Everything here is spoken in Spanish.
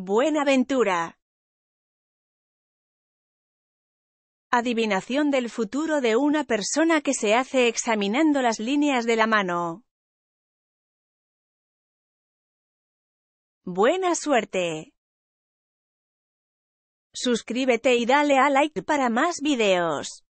Buenaventura. Adivinación del futuro de una persona que se hace examinando las líneas de la mano. Buena suerte. Suscríbete y dale a like para más videos.